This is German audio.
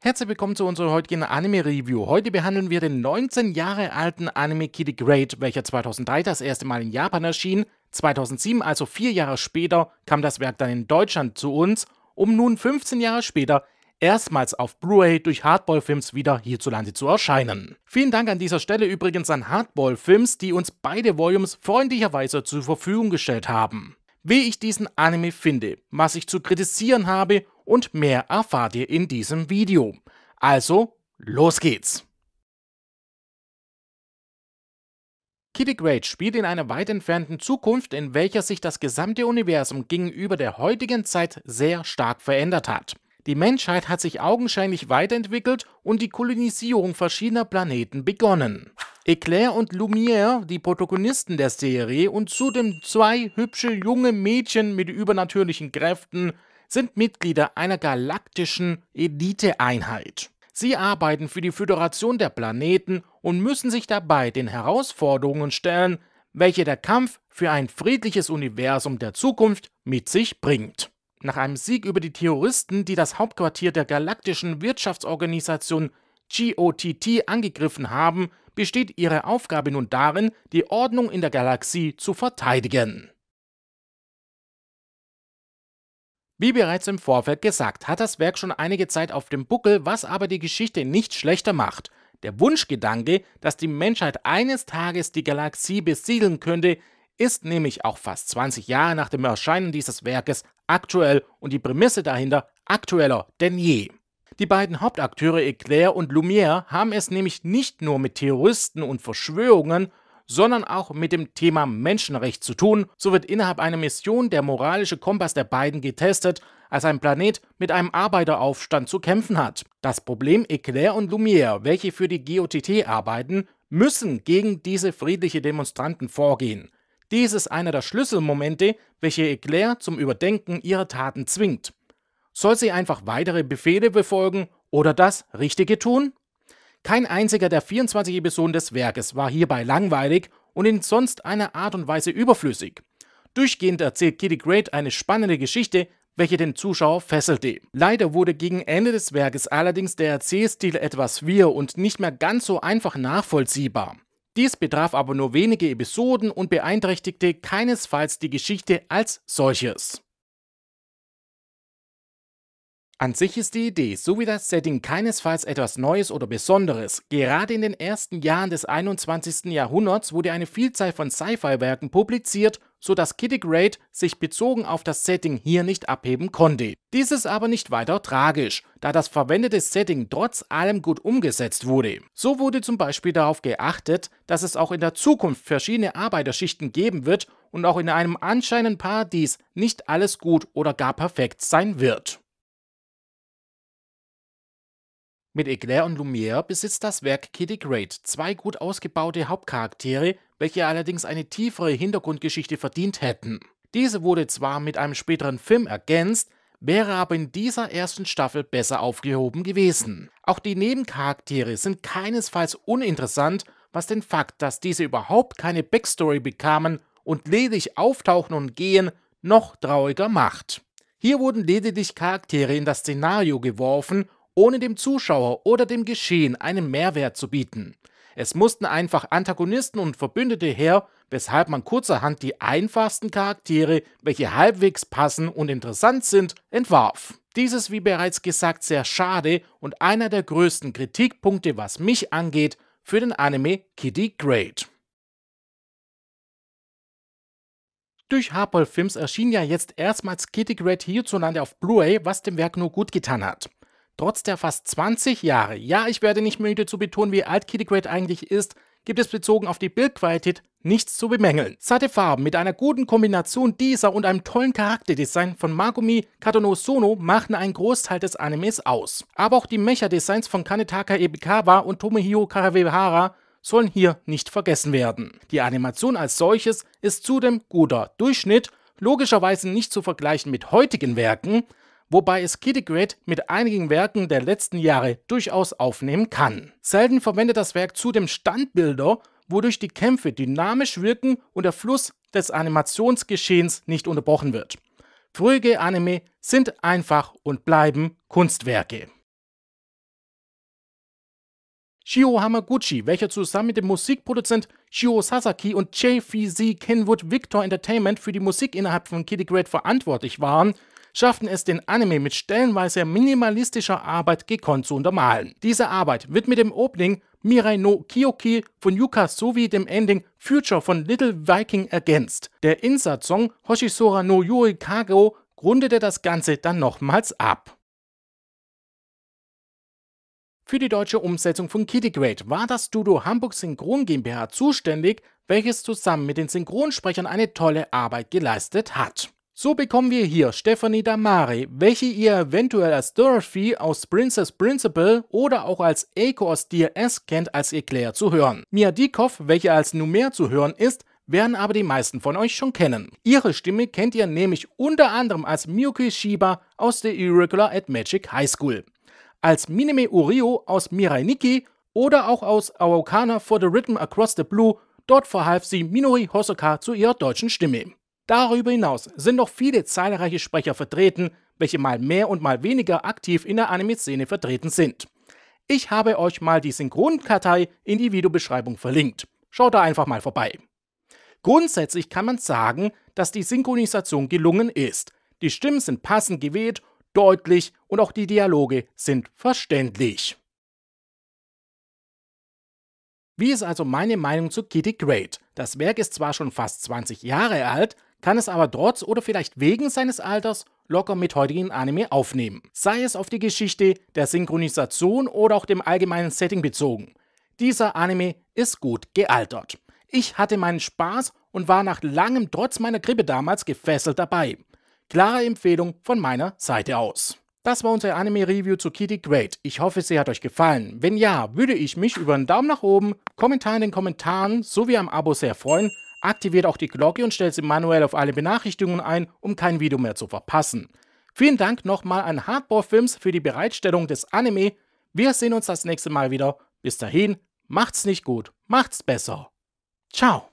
Herzlich willkommen zu unserer heutigen Anime-Review. Heute behandeln wir den 19 Jahre alten Anime Kitty Great, welcher 2003 das erste Mal in Japan erschien. 2007, also vier Jahre später, kam das Werk dann in Deutschland zu uns, um nun 15 Jahre später erstmals auf Blu-ray durch Hardball Films wieder hierzulande zu erscheinen. Vielen Dank an dieser Stelle übrigens an Hardball Films, die uns beide Volumes freundlicherweise zur Verfügung gestellt haben. Wie ich diesen Anime finde, was ich zu kritisieren habe und mehr erfahrt ihr in diesem Video. Also, los geht's! Kitty Great spielt in einer weit entfernten Zukunft, in welcher sich das gesamte Universum gegenüber der heutigen Zeit sehr stark verändert hat. Die Menschheit hat sich augenscheinlich weiterentwickelt und die Kolonisierung verschiedener Planeten begonnen. Eclair und Lumière, die Protagonisten der Serie und zudem zwei hübsche junge Mädchen mit übernatürlichen Kräften, sind Mitglieder einer galaktischen Eliteeinheit. Sie arbeiten für die Föderation der Planeten und müssen sich dabei den Herausforderungen stellen, welche der Kampf für ein friedliches Universum der Zukunft mit sich bringt. Nach einem Sieg über die Terroristen, die das Hauptquartier der galaktischen Wirtschaftsorganisation GOTT angegriffen haben, besteht ihre Aufgabe nun darin, die Ordnung in der Galaxie zu verteidigen. Wie bereits im Vorfeld gesagt, hat das Werk schon einige Zeit auf dem Buckel, was aber die Geschichte nicht schlechter macht. Der Wunschgedanke, dass die Menschheit eines Tages die Galaxie besiedeln könnte, ist nämlich auch fast 20 Jahre nach dem Erscheinen dieses Werkes aktuell und die Prämisse dahinter aktueller denn je. Die beiden Hauptakteure Eclair und Lumière haben es nämlich nicht nur mit Terroristen und Verschwörungen, sondern auch mit dem Thema Menschenrecht zu tun. So wird innerhalb einer Mission der moralische Kompass der beiden getestet, als ein Planet mit einem Arbeiteraufstand zu kämpfen hat. Das Problem Eclair und Lumière, welche für die GOTT arbeiten, müssen gegen diese friedlichen Demonstranten vorgehen. Dies ist einer der Schlüsselmomente, welche Eclair zum Überdenken ihrer Taten zwingt. Soll sie einfach weitere Befehle befolgen oder das Richtige tun? Kein einziger der 24 Episoden des Werkes war hierbei langweilig und in sonst einer Art und Weise überflüssig. Durchgehend erzählt Kitty Great eine spannende Geschichte, welche den Zuschauer fesselte. Leider wurde gegen Ende des Werkes allerdings der Erzählstil etwas wirr und nicht mehr ganz so einfach nachvollziehbar. Dies betraf aber nur wenige Episoden und beeinträchtigte keinesfalls die Geschichte als solches. An sich ist die Idee sowie das Setting keinesfalls etwas Neues oder Besonderes. Gerade in den ersten Jahren des 21. Jahrhunderts wurde eine Vielzahl von Sci-Fi-Werken publiziert, sodass Kitty Great sich bezogen auf das Setting hier nicht abheben konnte. Dies ist aber nicht weiter tragisch, da das verwendete Setting trotz allem gut umgesetzt wurde. So wurde zum Beispiel darauf geachtet, dass es auch in der Zukunft verschiedene Arbeiterschichten geben wird und auch in einem anscheinenden Paradies nicht alles gut oder gar perfekt sein wird. Mit Eclair und Lumière besitzt das Werk Kitty Great zwei gut ausgebaute Hauptcharaktere, welche allerdings eine tiefere Hintergrundgeschichte verdient hätten. Diese wurde zwar mit einem späteren Film ergänzt, wäre aber in dieser ersten Staffel besser aufgehoben gewesen. Auch die Nebencharaktere sind keinesfalls uninteressant, was den Fakt, dass diese überhaupt keine Backstory bekamen und ledig auftauchen und gehen, noch trauriger macht. Hier wurden lediglich Charaktere in das Szenario geworfen ohne dem Zuschauer oder dem Geschehen einen Mehrwert zu bieten. Es mussten einfach Antagonisten und Verbündete her, weshalb man kurzerhand die einfachsten Charaktere, welche halbwegs passen und interessant sind, entwarf. Dies ist wie bereits gesagt sehr schade und einer der größten Kritikpunkte, was mich angeht, für den Anime Kitty Great. Durch Harpol Films erschien ja jetzt erstmals Kitty Great hierzulande auf Blu-ray, was dem Werk nur gut getan hat. Trotz der fast 20 Jahre, ja, ich werde nicht müde zu betonen, wie alt Kitty Great eigentlich ist, gibt es bezogen auf die Bildqualität nichts zu bemängeln. Satte Farben mit einer guten Kombination dieser und einem tollen Charakterdesign von Magumi Katono Sono machen einen Großteil des Animes aus. Aber auch die Mecha-Designs von Kanetaka Ebikawa und Tomohiro Karawehara sollen hier nicht vergessen werden. Die Animation als solches ist zudem guter Durchschnitt, logischerweise nicht zu vergleichen mit heutigen Werken, wobei es Kitty Great mit einigen Werken der letzten Jahre durchaus aufnehmen kann. Selten verwendet das Werk zudem Standbilder, wodurch die Kämpfe dynamisch wirken und der Fluss des Animationsgeschehens nicht unterbrochen wird. Frühe Anime sind einfach und bleiben Kunstwerke. Shio Hamaguchi, welcher zusammen mit dem Musikproduzent Shio Sasaki und JVZ Kenwood Victor Entertainment für die Musik innerhalb von Kitty Great verantwortlich waren, schafften es, den Anime mit stellenweise minimalistischer Arbeit gekonnt zu untermalen. Diese Arbeit wird mit dem Opening Mirai no Kiyoki von Yuka sowie dem Ending Future von Little Viking ergänzt. Der Insert-Song Hoshisora no Yuri Kago grundete das Ganze dann nochmals ab. Für die deutsche Umsetzung von Kitty Great war das Studio Hamburg Synchron GmbH zuständig, welches zusammen mit den Synchronsprechern eine tolle Arbeit geleistet hat. So bekommen wir hier Stephanie Damari, welche ihr eventuell als Dorothy aus Princess Principal oder auch als Echo aus DLS kennt, als Eclair zu hören. Mia Dikoff, welche als Numer zu hören ist, werden aber die meisten von euch schon kennen. Ihre Stimme kennt ihr nämlich unter anderem als Miyuki Shiba aus The Irregular at Magic High School, als Minime Urio aus Mirai Nikki oder auch aus Awokana for the Rhythm Across the Blue, dort verhalf sie Minori Hosoka zu ihrer deutschen Stimme. Darüber hinaus sind noch viele zahlreiche Sprecher vertreten, welche mal mehr und mal weniger aktiv in der Anime-Szene vertreten sind. Ich habe euch mal die Synchronkartei in die Videobeschreibung verlinkt. Schaut da einfach mal vorbei. Grundsätzlich kann man sagen, dass die Synchronisation gelungen ist. Die Stimmen sind passend gewählt, deutlich und auch die Dialoge sind verständlich. Wie ist also meine Meinung zu Kitty Great? Das Werk ist zwar schon fast 20 Jahre alt, kann es aber trotz oder vielleicht wegen seines Alters locker mit heutigen Anime aufnehmen. Sei es auf die Geschichte der Synchronisation oder auch dem allgemeinen Setting bezogen. Dieser Anime ist gut gealtert. Ich hatte meinen Spaß und war nach langem trotz meiner Grippe damals gefesselt dabei. Klare Empfehlung von meiner Seite aus. Das war unser Anime-Review zu Kitty Great. Ich hoffe, sie hat euch gefallen. Wenn ja, würde ich mich über einen Daumen nach oben, Kommentar in den Kommentaren sowie am Abo sehr freuen Aktiviert auch die Glocke und stellt sie manuell auf alle Benachrichtigungen ein, um kein Video mehr zu verpassen. Vielen Dank nochmal an Hardcore Films für die Bereitstellung des Anime. Wir sehen uns das nächste Mal wieder. Bis dahin, macht's nicht gut, macht's besser. Ciao.